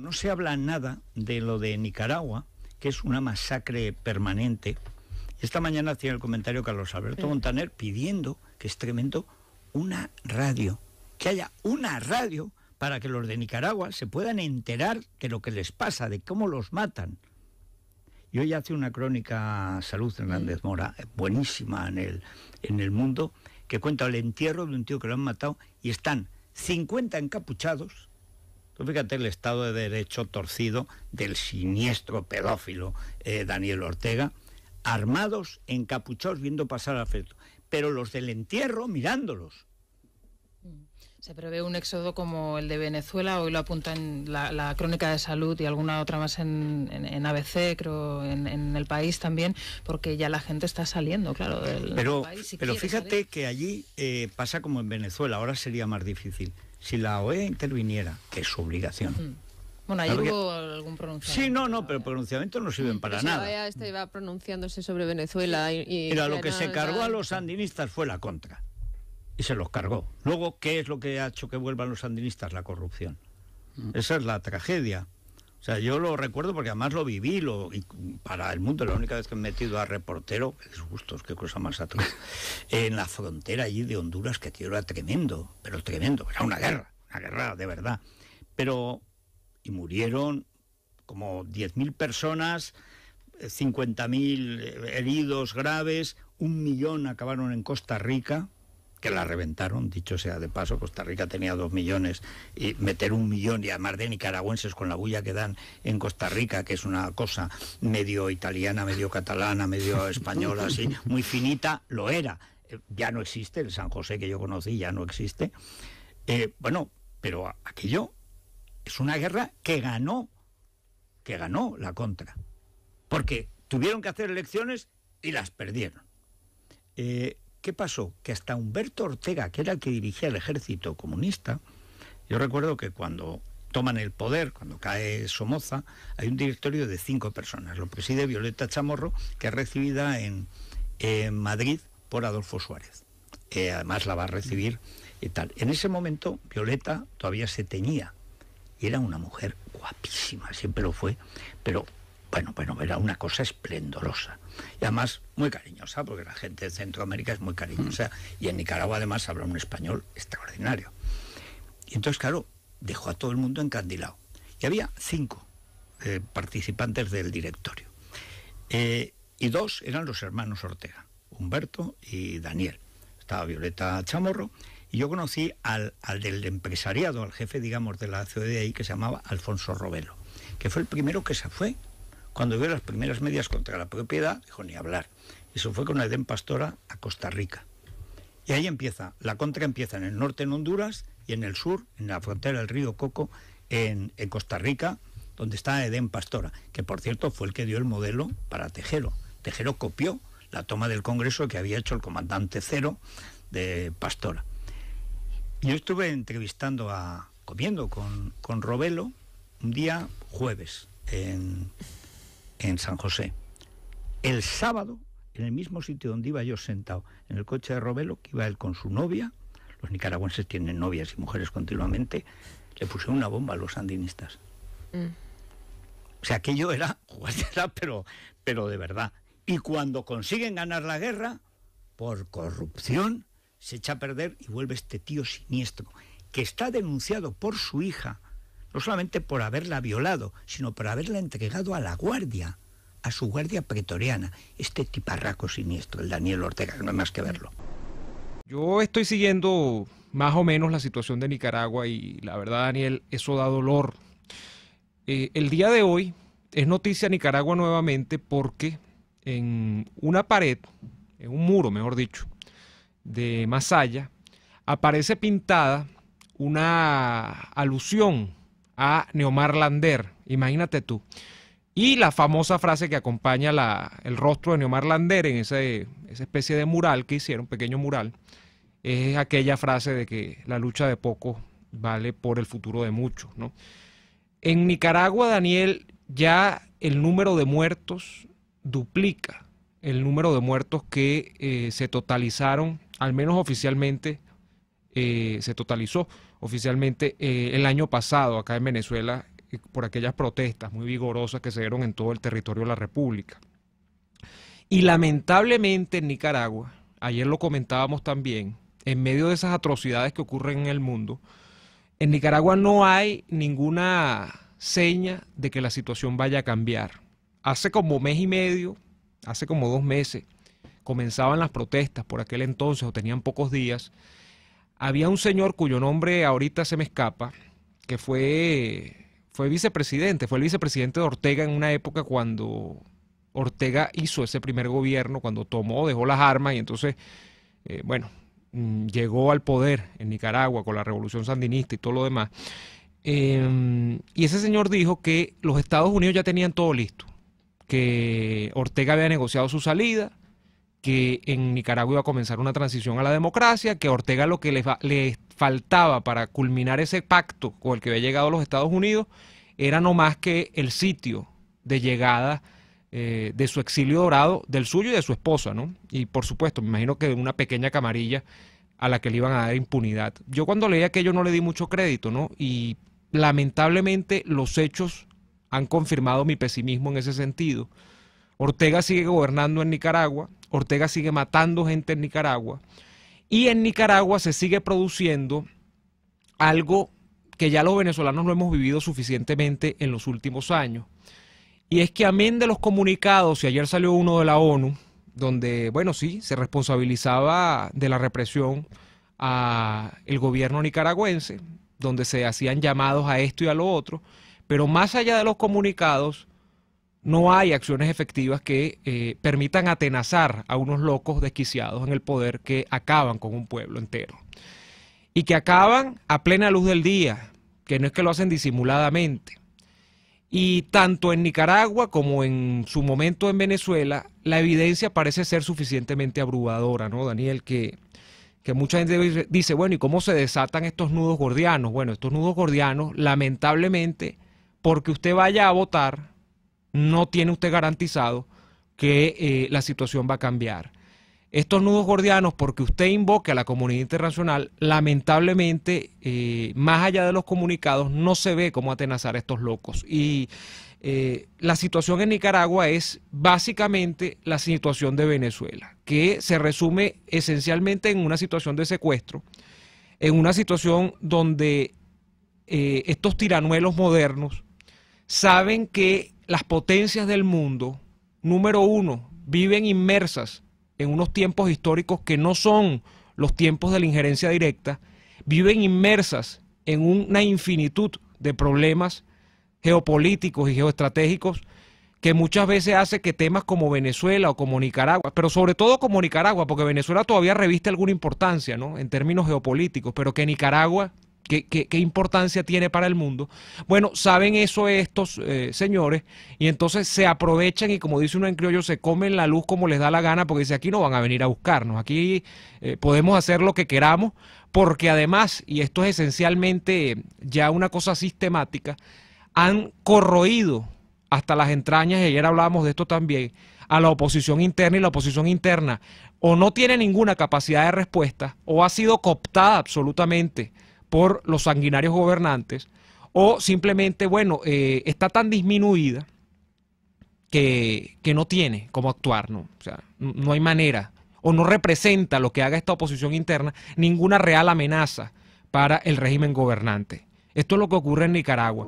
No se habla nada de lo de Nicaragua, que es una masacre permanente. Esta mañana hacía el comentario Carlos Alberto Montaner pidiendo, que es tremendo, una radio, que haya una radio para que los de Nicaragua se puedan enterar de lo que les pasa, de cómo los matan. Y hoy hace una crónica Salud Hernández Mora, eh, buenísima en el, en el mundo, que cuenta el entierro de un tío que lo han matado y están 50 encapuchados pues fíjate el Estado de Derecho torcido del siniestro pedófilo eh, Daniel Ortega, armados, encapuchados, viendo pasar al feto, pero los del entierro mirándolos. Mm. Se prevé un éxodo como el de Venezuela, hoy lo apunta la, la crónica de salud y alguna otra más en, ABC, creo, en, el país también, porque ya la gente está saliendo, claro, del pero, país. pero fíjate que allí eh, pasa como en Venezuela, ahora sería más difícil si la OEA interviniera, que es su obligación. Hmm. Bueno, ahí hubo algún pronunciamiento. Sí, no, no, pero pronunciamientos no sirven para nada. La e OEA iba pronunciándose sobre Venezuela y... Mira, lo que se cargó a los sandinistas fue la contra. Y se los cargó. Luego, ¿qué es lo que ha hecho que vuelvan los sandinistas? La corrupción. Hmm. Esa es la tragedia. O sea, yo lo recuerdo porque además lo viví, y para el mundo, la única vez que he metido a reportero, qué disgustos, qué cosa más atroz, en la frontera allí de Honduras, que tío era tremendo, pero tremendo, era una guerra, una guerra de verdad. Pero, y murieron como 10.000 personas, 50.000 eh, eh, heridos graves, un millón acabaron en Costa Rica, que la reventaron, dicho sea de paso, Costa Rica tenía dos millones y meter un millón y además de nicaragüenses con la bulla que dan en Costa Rica, que es una cosa medio italiana, medio catalana, medio española, así, muy finita, lo era. Eh, ya no existe, el San José que yo conocí ya no existe. Eh, bueno, pero aquello es una guerra que ganó, que ganó la contra, porque tuvieron que hacer elecciones y las perdieron. Eh, ¿Qué pasó? Que hasta Humberto Ortega, que era el que dirigía el ejército comunista, yo recuerdo que cuando toman el poder, cuando cae Somoza, hay un directorio de cinco personas. Lo preside Violeta Chamorro, que es recibida en, Madrid por Adolfo Suárez. Eh, además la va a recibir y tal. En ese momento Violeta todavía se teñía y era una mujer guapísima, siempre lo fue, pero bueno, bueno, era una cosa esplendorosa. Y además muy cariñosa, porque la gente de Centroamérica es muy cariñosa. Y en Nicaragua además habla un español extraordinario. Y entonces, claro, dejó a todo el mundo encandilado. Y había cinco eh, participantes del directorio. Eh, y dos eran los hermanos Ortega, Humberto y Daniel. Estaba Violeta Chamorro. Y yo conocí al, del empresariado, al jefe, digamos, de la ahí... que se llamaba Alfonso Robelo, que fue el primero que se fue cuando vio las primeras medidas contra la propiedad, dijo ni hablar. Y se fue con Edén Pastora a Costa Rica. Y ahí empieza, la contra empieza en el norte en Honduras y en el sur, en la frontera del río Coco, en, Costa Rica, donde está Edén Pastora, que por cierto fue el que dio el modelo para Tejero. Tejero copió la toma del Congreso que había hecho el comandante cero de Pastora. Yo estuve entrevistando a, comiendo con, con Robelo un día jueves en, en San José. El sábado, en el mismo sitio donde iba yo sentado, en el coche de Robelo, que iba él con su novia, los nicaragüenses tienen novias y mujeres continuamente, le puse una bomba a los sandinistas. Mm. O sea, aquello era pero, pero de verdad. Y cuando consiguen ganar la guerra, por corrupción, se echa a perder y vuelve este tío siniestro, que está denunciado por su hija no solamente por haberla violado, sino por haberla entregado a la guardia, a su guardia pretoriana, este tiparraco siniestro, el Daniel Ortega, no hay más que verlo. Yo estoy siguiendo más o menos la situación de Nicaragua y la verdad, Daniel, eso da dolor. Eh, el día de hoy es noticia Nicaragua nuevamente porque en una pared, en un muro, mejor dicho, de Masaya, aparece pintada una alusión a Neomar Lander. Imagínate tú. Y la famosa frase que acompaña la, el rostro de Neomar Lander en esa especie de mural que hicieron, pequeño mural, es aquella frase de que la lucha de pocos vale por el futuro de muchos. ¿no? En Nicaragua, Daniel, ya el número de muertos duplica el número de muertos que eh, se totalizaron, al menos oficialmente eh, se totalizó oficialmente eh, el año pasado acá en Venezuela eh, por aquellas protestas muy vigorosas que se dieron en todo el territorio de la República. Y lamentablemente en Nicaragua, ayer lo comentábamos también, en medio de esas atrocidades que ocurren en el mundo, en Nicaragua no hay ninguna seña de que la situación vaya a cambiar. Hace como mes y medio, hace como dos meses, comenzaban las protestas por aquel entonces o tenían pocos días había un señor cuyo nombre ahorita se me escapa, que fue, fue vicepresidente, fue el vicepresidente de Ortega en una época cuando Ortega hizo ese primer gobierno, cuando tomó, dejó las armas y entonces, eh, bueno, mm, llegó al poder en Nicaragua con la revolución sandinista y todo lo demás. Em, y ese señor dijo que los Estados Unidos ya tenían todo listo, que Ortega había negociado su salida, que en Nicaragua iba a comenzar una transición a la democracia, que Ortega lo que le, faltaba para culminar ese pacto con el que había llegado a los Estados Unidos era no más que el sitio de llegada eh, de su exilio dorado, del suyo y de su esposa, ¿no? Y por supuesto, me imagino que una pequeña camarilla a la que le iban a dar impunidad. Yo cuando leí aquello no le di mucho crédito, ¿no? Y lamentablemente los hechos han confirmado mi pesimismo en ese sentido. Ortega sigue gobernando en Nicaragua, Ortega sigue matando gente en Nicaragua. Y en Nicaragua se sigue produciendo algo que ya los venezolanos no hemos vivido suficientemente en los últimos años. Y es que amén de los comunicados, y ayer salió uno de la ONU, donde, bueno, sí, se responsabilizaba de la represión al el gobierno nicaragüense, donde se hacían llamados a esto y a lo otro, pero más allá de los comunicados, no hay acciones efectivas que eh, permitan atenazar a unos locos desquiciados en el poder que acaban con un pueblo entero. Y que acaban a plena luz del día, que no es que lo hacen disimuladamente. Y tanto en Nicaragua como en su momento en Venezuela, la evidencia parece ser suficientemente abrumadora, ¿no, Daniel? Que, que mucha gente dice, bueno, ¿y cómo se desatan estos nudos gordianos? Bueno, estos nudos gordianos, lamentablemente, porque usted vaya a votar, no tiene usted garantizado que eh, la situación va a cambiar. Estos nudos gordianos, porque usted invoque a la comunidad internacional, lamentablemente, eh, más allá de los comunicados, no se ve cómo atenazar a estos locos. Y eh, la situación en Nicaragua es básicamente la situación de Venezuela, que se resume esencialmente en una situación de secuestro, en una situación donde estos tiranuelos modernos saben que las potencias del mundo, número uno, viven inmersas en unos tiempos históricos que no son los tiempos de la injerencia directa, viven inmersas en una infinitud de problemas geopolíticos y geoestratégicos que muchas veces hace que temas como Venezuela o como Nicaragua, pero sobre todo como Nicaragua, porque Venezuela todavía reviste alguna importancia ¿no? en términos geopolíticos, pero que Nicaragua ¿Qué, qué, importancia tiene para el mundo? Bueno, saben eso estos eh, señores y entonces se aprovechan y como dice uno en criollo, se comen la luz como les da la gana porque dice aquí no van a venir a buscarnos, aquí eh, podemos hacer lo que queramos porque además, y esto es esencialmente ya una cosa sistemática, han corroído hasta las entrañas, y ayer hablábamos de esto también, a la oposición interna y la oposición interna o no tiene ninguna capacidad de respuesta o ha sido cooptada absolutamente por los sanguinarios gobernantes, o simplemente, bueno, eh, está tan disminuida que, que, no tiene cómo actuar, ¿no? O sea, no hay manera, o no representa lo que haga esta oposición interna, ninguna real amenaza para el régimen gobernante. Esto es lo que ocurre en Nicaragua.